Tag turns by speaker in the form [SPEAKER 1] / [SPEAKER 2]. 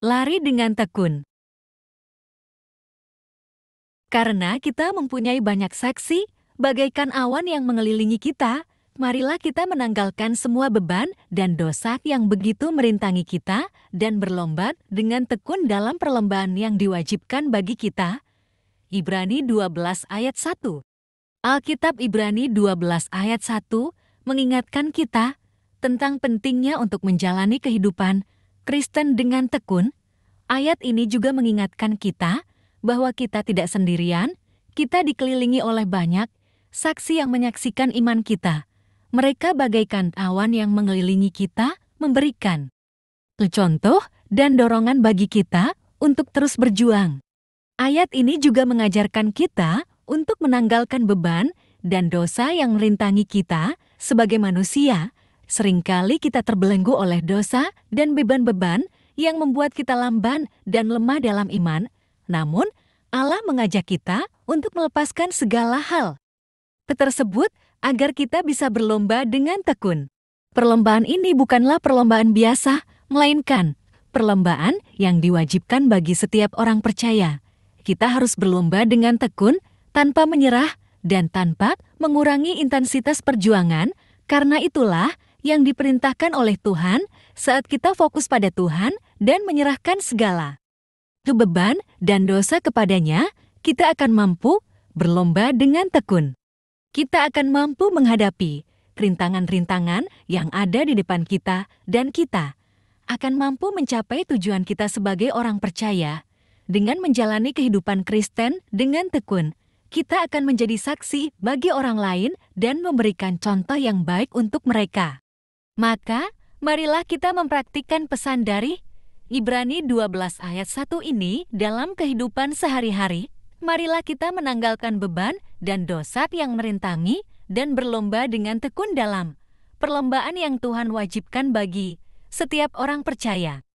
[SPEAKER 1] Lari dengan tekun. Karena kita mempunyai banyak saksi, bagaikan awan yang mengelilingi kita, marilah kita menanggalkan semua beban dan dosa yang begitu merintangi kita dan berlombat dengan tekun dalam perlombaan yang diwajibkan bagi kita. Ibrani 12 ayat 1 Alkitab Ibrani 12 ayat 1 mengingatkan kita tentang pentingnya untuk menjalani kehidupan Kristen dengan tekun, ayat ini juga mengingatkan kita bahwa kita tidak sendirian, kita dikelilingi oleh banyak saksi yang menyaksikan iman kita. Mereka bagaikan awan yang mengelilingi kita, memberikan contoh dan dorongan bagi kita untuk terus berjuang. Ayat ini juga mengajarkan kita untuk menanggalkan beban dan dosa yang merintangi kita sebagai manusia Seringkali kita terbelenggu oleh dosa dan beban-beban yang membuat kita lamban dan lemah dalam iman, namun Allah mengajak kita untuk melepaskan segala hal tersebut agar kita bisa berlomba dengan tekun. Perlombaan ini bukanlah perlombaan biasa, melainkan perlombaan yang diwajibkan bagi setiap orang percaya. Kita harus berlomba dengan tekun, tanpa menyerah, dan tanpa mengurangi intensitas perjuangan. Karena itulah, yang diperintahkan oleh Tuhan saat kita fokus pada Tuhan dan menyerahkan segala kebeban dan dosa kepadanya, kita akan mampu berlomba dengan tekun. Kita akan mampu menghadapi rintangan-rintangan yang ada di depan kita dan kita akan mampu mencapai tujuan kita sebagai orang percaya. Dengan menjalani kehidupan Kristen dengan tekun, kita akan menjadi saksi bagi orang lain dan memberikan contoh yang baik untuk mereka. Maka, marilah kita mempraktikkan pesan dari Ibrani 12 ayat 1 ini dalam kehidupan sehari-hari. Marilah kita menanggalkan beban dan dosa yang merintangi dan berlomba dengan tekun dalam perlombaan yang Tuhan wajibkan bagi setiap orang percaya.